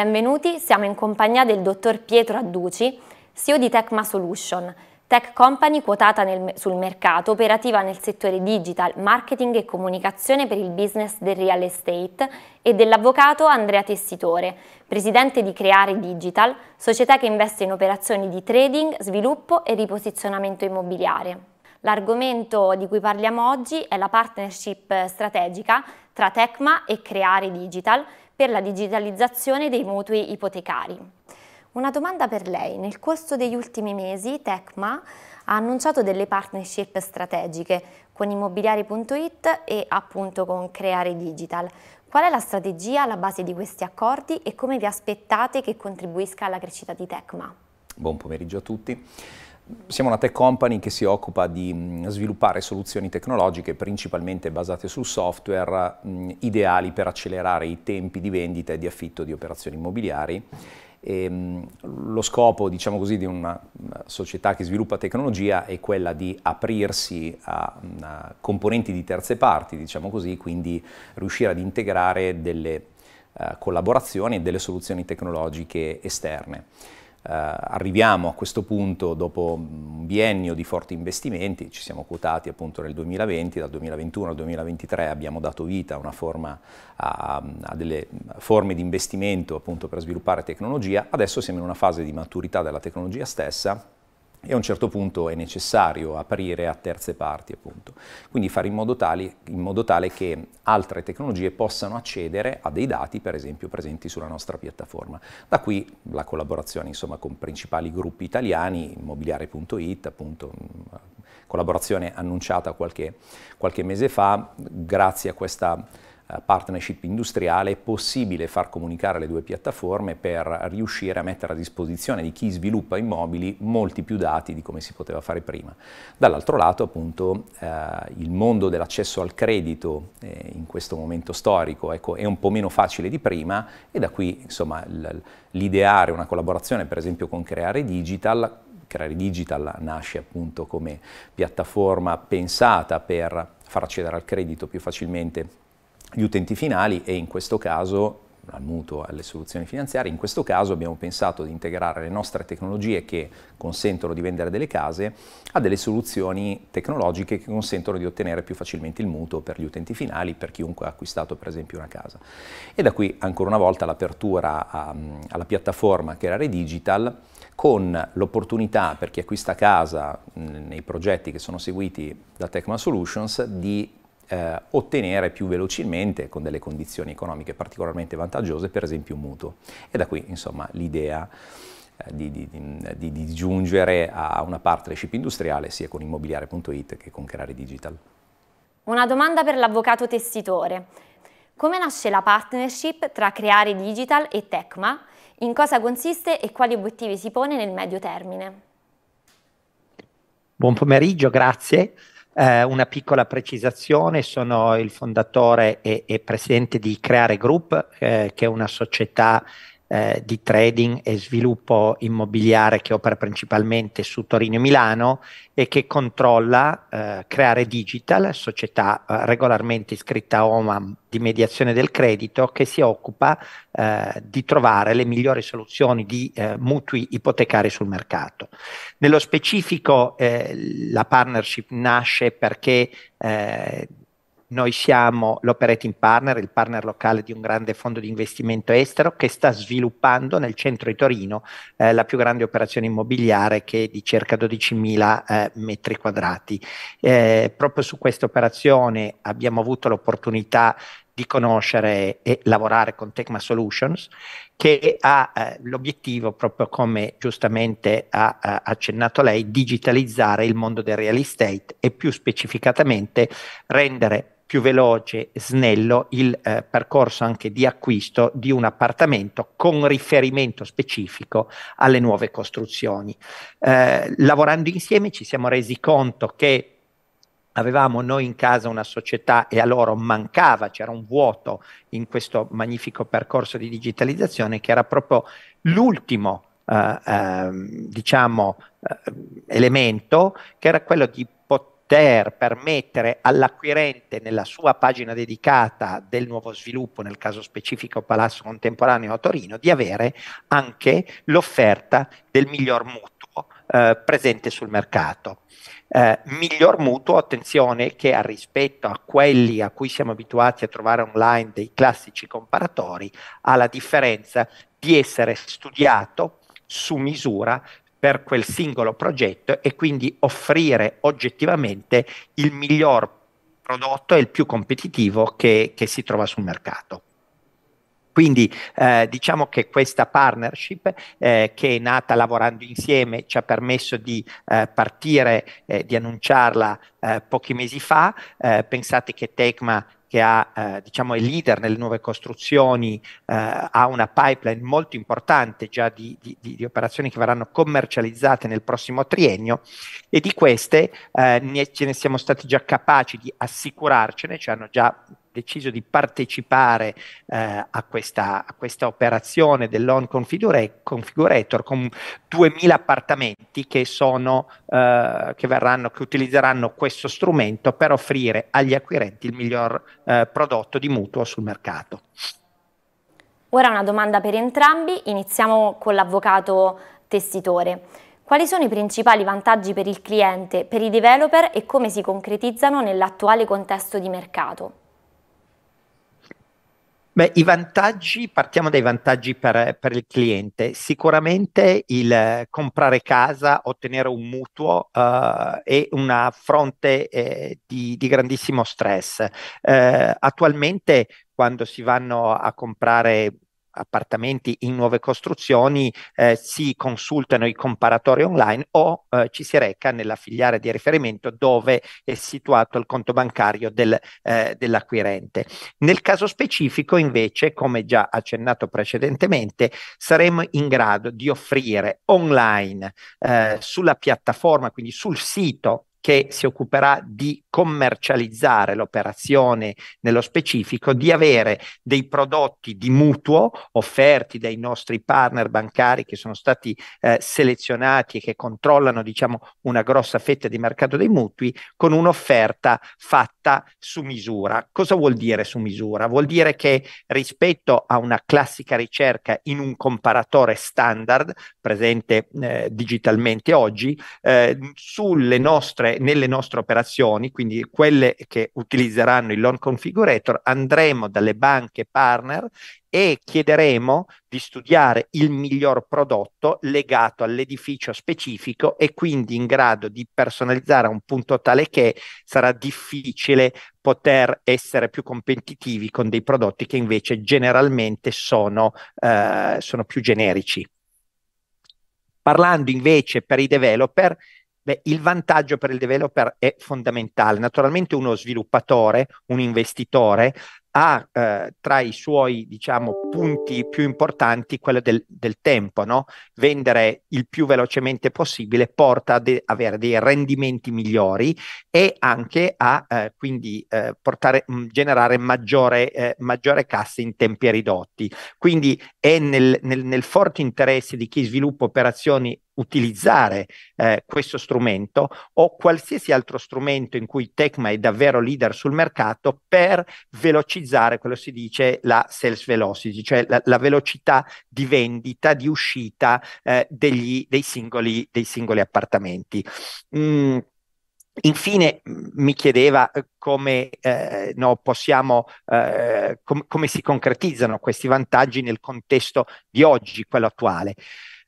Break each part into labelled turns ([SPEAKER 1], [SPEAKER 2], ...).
[SPEAKER 1] Benvenuti, siamo in compagnia del dottor Pietro Adduci, CEO di Tecma Solution, tech company quotata nel, sul mercato, operativa nel settore digital, marketing e comunicazione per il business del real estate e dell'avvocato Andrea Tessitore, presidente di Creare Digital, società che investe in operazioni di trading, sviluppo e riposizionamento immobiliare. L'argomento di cui parliamo oggi è la partnership strategica tra Tecma e Creare Digital per la digitalizzazione dei mutui ipotecari. Una domanda per lei. Nel corso degli ultimi mesi Tecma ha annunciato delle partnership strategiche con immobiliari.it e appunto con Creare Digital. Qual è la strategia alla base di questi accordi e come vi aspettate che contribuisca alla crescita di Tecma?
[SPEAKER 2] Buon pomeriggio a tutti siamo una tech company che si occupa di sviluppare soluzioni tecnologiche principalmente basate sul software mh, ideali per accelerare i tempi di vendita e di affitto di operazioni immobiliari. E, mh, lo scopo diciamo così, di una, società che sviluppa tecnologia è quella di aprirsi a, a componenti di terze parti, diciamo così, quindi riuscire ad integrare delle uh, collaborazioni e delle soluzioni tecnologiche esterne. Eh, arriviamo a questo punto dopo un biennio di forti investimenti, ci siamo quotati appunto nel 2020, dal 2021 al 2023 abbiamo dato vita a, forma, a, a delle forme di investimento appunto per sviluppare tecnologia, adesso siamo in una fase di maturità della tecnologia stessa e a un certo punto è necessario aprire a terze parti, appunto. Quindi fare in modo, tali, in modo, tale che altre tecnologie possano accedere a dei dati, per esempio, presenti sulla nostra piattaforma. Da qui la collaborazione, insomma, con principali gruppi italiani, immobiliare.it, appunto, mm, collaborazione annunciata qualche, qualche mese fa, grazie a questa eh, partnership industriale è possibile far comunicare le due piattaforme per riuscire a mettere a disposizione di chi sviluppa immobili molti più dati di come si poteva fare prima. Dall'altro lato appunto eh, il mondo dell'accesso al credito eh, in questo momento storico ecco, è un po' meno facile di prima e da qui insomma l'ideare una collaborazione per esempio con Creare Digital Creare Digital nasce appunto come piattaforma pensata per far accedere al credito più facilmente gli utenti finali e in questo caso al mutuo alle soluzioni finanziarie. In questo caso abbiamo pensato di integrare le nostre tecnologie che consentono di vendere delle case a delle soluzioni tecnologiche che consentono di ottenere più facilmente il mutuo per gli utenti finali, per chiunque ha acquistato per esempio una casa. E da qui ancora una volta l'apertura alla piattaforma che era Redigital con l'opportunità per chi acquista casa nei progetti che sono seguiti da Tecma Solutions di eh, ottenere più velocemente con delle condizioni economiche particolarmente vantaggiose, per esempio un mutuo. E da qui insomma l'idea eh, di, di, di, di, giungere a una partnership industriale sia con immobiliare.it che con Creare Digital.
[SPEAKER 1] Una domanda per l'avvocato testitore. Come nasce la partnership tra Creare Digital e Tecma? In cosa consiste e quali obiettivi si pone nel medio termine?
[SPEAKER 3] Buon pomeriggio, grazie. Eh, una piccola precisazione, sono il fondatore e, e presidente di Creare Group, eh, che è una società eh, di trading e sviluppo immobiliare che opera principalmente su Torino e Milano e che controlla eh, Creare Digital, società eh, regolarmente iscritta a OMAM di mediazione del credito, che si occupa eh, di trovare le migliori soluzioni di eh, mutui ipotecari sul mercato. Nello specifico eh, la partnership nasce perché noi siamo l'operating partner, il partner locale di un grande fondo di investimento estero che sta sviluppando nel centro di Torino eh, la più grande operazione immobiliare che è di circa 12.000 eh, metri quadrati. Eh, proprio su questa operazione abbiamo avuto l'opportunità di conoscere e lavorare con Tecma Solutions che ha eh, l'obiettivo, proprio come giustamente ha, ha, accennato lei, digitalizzare il mondo del real estate e più specificatamente rendere più veloce e snello il eh, percorso anche di acquisto di un appartamento con riferimento specifico alle nuove costruzioni. Eh, lavorando insieme ci siamo resi conto che avevamo noi in casa una società e a loro mancava, c'era un vuoto in questo magnifico percorso di digitalizzazione che era proprio l'ultimo eh, eh, diciamo, eh, elemento che era quello di poter permettere all'acquirente nella sua pagina dedicata del nuovo sviluppo, nel caso specifico Palazzo Contemporaneo a Torino, di avere anche l'offerta del miglior mutuo eh, presente sul mercato. Eh, miglior mutuo, attenzione che a rispetto a quelli a cui siamo abituati a trovare online dei classici comparatori, ha la differenza di essere studiato su misura per quel singolo progetto e quindi offrire oggettivamente il miglior prodotto e il più competitivo che, che si trova sul mercato. Quindi eh, diciamo che questa partnership eh, che è nata lavorando insieme ci ha permesso di eh, partire, eh, di annunciarla eh, pochi mesi fa. Eh, pensate che Tecma che ha, eh, diciamo, è leader nelle nuove costruzioni, eh, ha una pipeline molto importante già di, di, di, operazioni che verranno commercializzate nel prossimo triennio e di queste eh, ne, ce ne siamo stati già capaci di assicurarcene, cioè hanno già deciso di partecipare eh, a, questa, a, questa, operazione dell'on configurator con 2000 appartamenti che, sono, eh, che, verranno, che, utilizzeranno questo strumento per offrire agli acquirenti il miglior eh, prodotto di mutuo sul mercato.
[SPEAKER 1] Ora una domanda per entrambi, iniziamo con l'avvocato testitore. Quali sono i principali vantaggi per il cliente, per i developer e come si concretizzano nell'attuale contesto di mercato?
[SPEAKER 3] Beh, i vantaggi, partiamo dai vantaggi per, per il cliente. Sicuramente il eh, comprare casa, ottenere un mutuo eh, è una fronte eh, di, di, grandissimo stress. Eh, attualmente quando si vanno a comprare appartamenti in nuove costruzioni, eh, si consultano i comparatori online o eh, ci si reca nella filiale di riferimento dove è situato il conto bancario del, eh, dell'acquirente. Nel caso specifico, invece, come già accennato precedentemente, saremo in grado di offrire online eh, sulla piattaforma, quindi sul sito che si occuperà di commercializzare l'operazione nello specifico, di avere dei prodotti di mutuo offerti dai nostri partner bancari che sono stati eh, selezionati e che controllano diciamo, una grossa fetta di mercato dei mutui con un'offerta fatta su misura. Cosa vuol dire su misura? Vuol dire che rispetto a una classica ricerca in un comparatore standard presente eh, digitalmente oggi, eh, sulle nostre sempre nelle nostre operazioni, quindi quelle che utilizzeranno il loan configurator, andremo dalle banche partner e chiederemo di studiare il miglior prodotto legato all'edificio specifico e quindi in grado di personalizzare a un punto tale che sarà difficile poter essere più competitivi con dei prodotti che invece generalmente sono, eh, sono più generici. Parlando invece per i developer, Beh, il vantaggio per il developer è fondamentale. Naturalmente uno sviluppatore, un investitore, ha eh, tra i suoi diciamo, punti più importanti quello del, del tempo. No? Vendere il più velocemente possibile porta ad de- avere dei rendimenti migliori e anche a eh, quindi eh, portare, mh, mm, generare maggiore, eh, maggiore cassa in tempi ridotti. Quindi è nel, nel, nel forte interesse di chi sviluppa operazioni utilizzare eh, questo strumento o qualsiasi altro strumento in cui Tecma è davvero leader sul mercato per velocizzare quello si dice la sales velocity, cioè la, la velocità di vendita, di uscita eh, degli, dei, singoli, dei, singoli, appartamenti. Mm. Infine mi chiedeva eh, come, eh, no, possiamo, eh, com- come si concretizzano questi vantaggi nel contesto di oggi, quello attuale.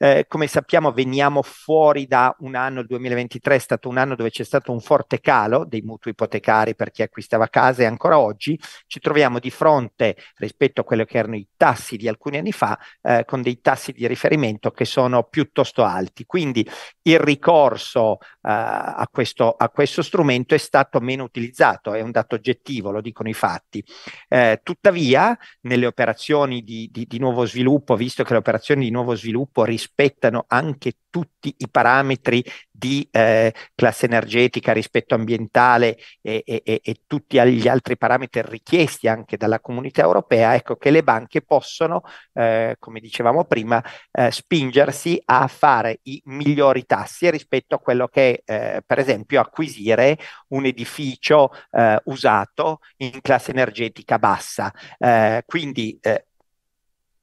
[SPEAKER 3] Eh, come sappiamo veniamo fuori da un anno, il 2023 è stato un anno dove c'è stato un forte calo dei mutui ipotecari per chi acquistava case e ancora oggi ci troviamo di fronte rispetto a quello che erano i tassi di alcuni anni fa eh, con dei tassi di riferimento che sono piuttosto alti. Quindi il ricorso eh, a, questo, a, questo, strumento è stato meno utilizzato, è un dato oggettivo, lo dicono i fatti. Eh, tuttavia, nelle operazioni di, di, di, nuovo sviluppo, visto che le operazioni di nuovo sviluppo rispondono rispettano anche tutti i parametri di eh, classe energetica, rispetto ambientale e, e, e, tutti gli altri parametri richiesti anche dalla comunità europea, ecco che le banche possono, eh, come dicevamo prima, eh, spingersi a fare i migliori tassi rispetto a quello che è, eh, per esempio, acquisire un edificio eh, usato in classe energetica bassa. Eh, quindi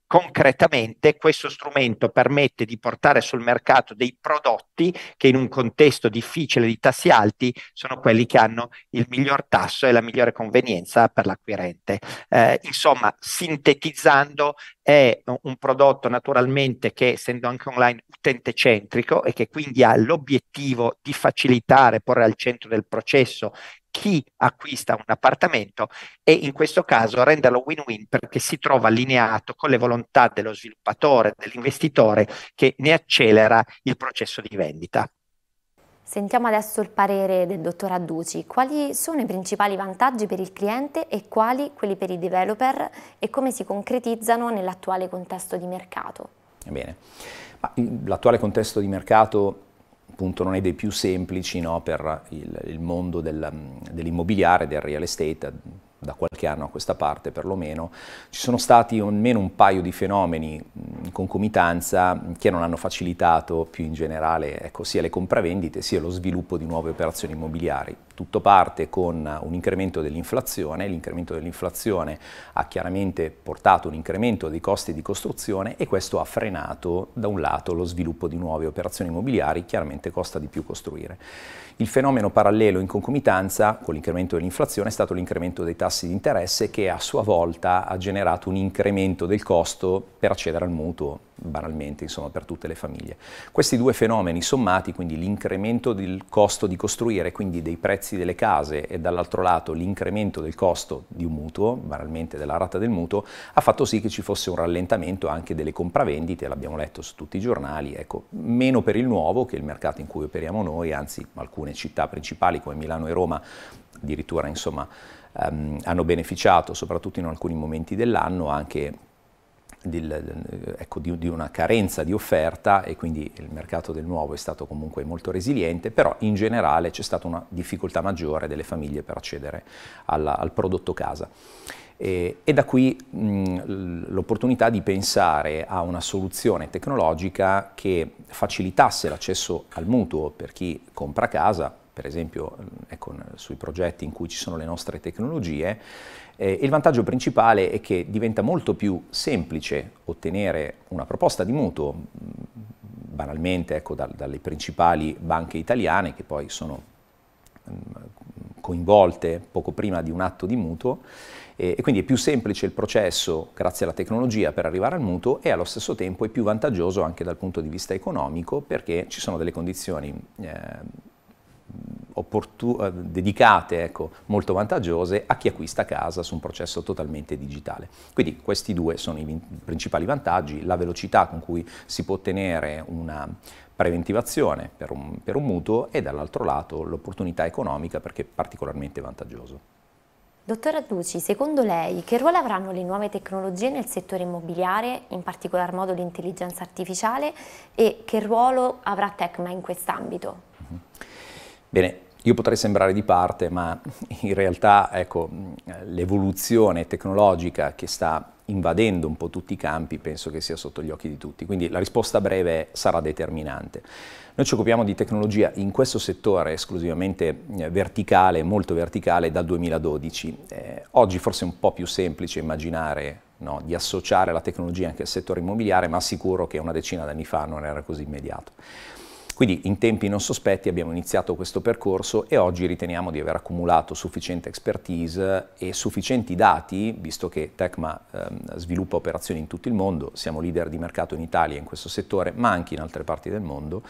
[SPEAKER 3] concretamente questo strumento permette di portare sul mercato dei prodotti che in un contesto difficile di tassi alti sono quelli che hanno il miglior tasso e la migliore convenienza per l'acquirente. Eh, insomma, sintetizzando, è un prodotto naturalmente che essendo anche online utente centrico e che quindi ha l'obiettivo di facilitare, porre al centro del processo chi acquista un appartamento e in questo caso renderlo win-win perché si trova allineato con le volontà dello sviluppatore, dell'investitore che ne accelera il processo di vendita.
[SPEAKER 1] Sentiamo adesso il parere del dottor Adduci. Quali sono i principali vantaggi per il cliente e quali quelli per i developer e come si concretizzano nell'attuale contesto di mercato?
[SPEAKER 2] Bene, l'attuale contesto di mercato appunto non è dei più semplici no, per il, il mondo del, dell'immobiliare, del real estate, da qualche anno a questa parte perlomeno, ci sono stati almeno un paio di fenomeni in concomitanza che non hanno facilitato più in generale ecco, sia le compravendite sia lo sviluppo di nuove operazioni immobiliari. Tutto parte con un incremento dell'inflazione, l'incremento dell'inflazione ha chiaramente portato un incremento dei costi di costruzione e questo ha frenato da un lato lo sviluppo di nuove operazioni immobiliari, chiaramente costa di più costruire. Il fenomeno parallelo in concomitanza con l'incremento dell'inflazione è stato l'incremento dei tassi di interesse che a sua volta ha generato un incremento del costo per accedere al mutuo banalmente insomma, per tutte le famiglie. Questi due fenomeni sommati, quindi l'incremento del costo di costruire, quindi dei prezzi delle case e dall'altro lato l'incremento del costo di un mutuo, banalmente della rata del mutuo, ha fatto sì che ci fosse un rallentamento anche delle compravendite, l'abbiamo letto su tutti i giornali, ecco, meno per il nuovo che il mercato in cui operiamo noi, anzi alcune città principali come Milano e Roma addirittura insomma, um, hanno beneficiato soprattutto in alcuni momenti dell'anno anche del, eh, ecco, di, di, una carenza di offerta e quindi il mercato del nuovo è stato comunque molto resiliente, però in generale c'è stata una difficoltà maggiore delle famiglie per accedere alla, al prodotto casa. E, e da qui l'opportunità di pensare a una soluzione tecnologica che facilitasse l'accesso al mutuo per chi compra casa, per esempio ecco, sui progetti in cui ci sono le nostre tecnologie, eh, il vantaggio principale è che diventa molto più semplice ottenere una proposta di mutuo, banalmente ecco, da, dalle principali banche italiane che poi sono coinvolte poco prima di un atto di mutuo eh, e quindi è più semplice il processo grazie alla tecnologia per arrivare al mutuo e allo stesso tempo è più vantaggioso anche dal punto di vista economico perché ci sono delle condizioni eh, eh, dedicate, ecco, molto vantaggiose a chi acquista casa su un processo totalmente digitale. Quindi questi due sono i principali vantaggi, la velocità con cui si può ottenere una preventivazione per un, per un mutuo e dall'altro lato l'opportunità economica perché è particolarmente vantaggioso.
[SPEAKER 1] Dottora Duci, secondo lei che ruolo avranno le nuove tecnologie nel settore immobiliare, in particolar modo l'intelligenza artificiale e che ruolo avrà Tecma in quest'ambito?
[SPEAKER 2] Bene, io potrei sembrare di parte, ma in realtà ecco, l'evoluzione tecnologica che sta invadendo un po' tutti i campi penso che sia sotto gli occhi di tutti, quindi la risposta breve sarà determinante. Noi ci occupiamo di tecnologia in questo settore esclusivamente eh, verticale, molto verticale, dal 2012. Eh, oggi forse è un po' più semplice immaginare No, di associare la tecnologia anche al settore immobiliare, ma assicuro che una decina d'anni fa non era così immediato. Quindi in tempi non sospetti abbiamo iniziato questo percorso e oggi riteniamo di aver accumulato sufficiente expertise e sufficienti dati, visto che Tecma ehm, sviluppa operazioni in tutto il mondo, siamo leader di mercato in Italia in questo settore, ma anche in altre parti del mondo,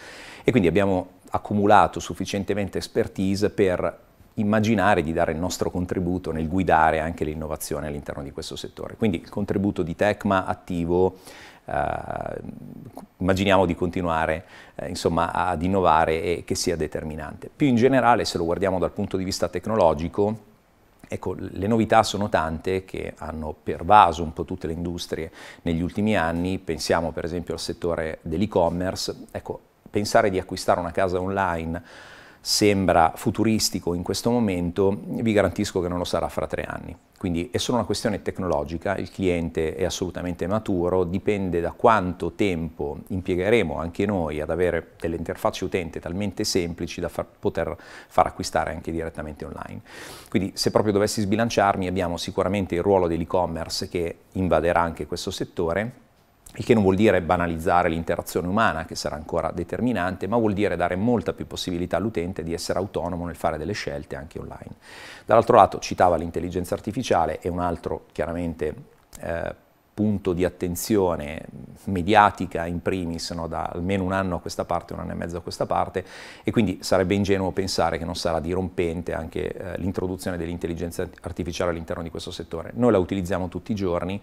[SPEAKER 2] e quindi abbiamo accumulato sufficientemente expertise per immaginare di dare il nostro contributo nel guidare anche l'innovazione all'interno di questo settore. Quindi il contributo di Tecma attivo eh, immaginiamo di continuare eh, insomma, ad innovare e che sia determinante. Più in generale, se lo guardiamo dal punto di vista tecnologico, Ecco, le novità sono tante che hanno pervaso un po' tutte le industrie negli ultimi anni, pensiamo per esempio al settore dell'e-commerce, ecco, pensare di acquistare una casa online sembra futuristico in questo momento, vi garantisco che non lo sarà fra tre anni. Quindi è solo una questione tecnologica, il cliente è assolutamente maturo, dipende da quanto tempo impiegheremo anche noi ad avere delle interfacce utente talmente semplici da far, poter far acquistare anche direttamente online. Quindi se proprio dovessi sbilanciarmi abbiamo sicuramente il ruolo dell'e-commerce che invaderà anche questo settore, il che non vuol dire banalizzare l'interazione umana, che sarà ancora determinante, ma vuol dire dare molta più possibilità all'utente di essere autonomo nel fare delle scelte anche online. Dall'altro lato citava l'intelligenza artificiale, è un altro chiaramente eh, punto di attenzione mediatica in primis no, da almeno un anno a questa parte, un anno e mezzo a questa parte e quindi sarebbe ingenuo pensare che non sarà dirompente anche eh, l'introduzione dell'intelligenza artificiale all'interno di questo settore. Noi la utilizziamo tutti i giorni,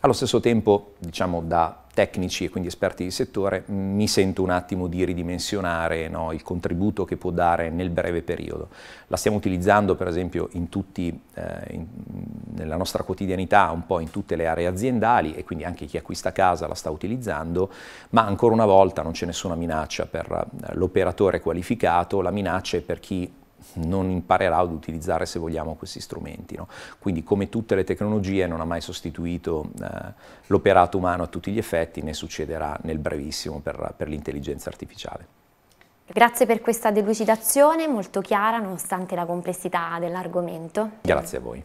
[SPEAKER 2] allo stesso tempo diciamo da tecnici e quindi esperti di settore, mi sento un attimo di ridimensionare no, il contributo che può dare nel breve periodo. La stiamo utilizzando per esempio tutti, eh, in, nella nostra quotidianità, un po' in tutte le aree aziendali e quindi anche chi acquista casa la sta utilizzando, ma ancora una volta non c'è nessuna minaccia per eh, l'operatore qualificato, la minaccia è per chi non imparerà ad utilizzare se vogliamo questi strumenti. No? Quindi come tutte le tecnologie non ha mai sostituito eh, l'operato umano a tutti gli effetti, ne succederà nel brevissimo per, per l'intelligenza artificiale.
[SPEAKER 1] Grazie per questa delucidazione molto chiara nonostante la complessità dell'argomento.
[SPEAKER 2] Grazie a voi.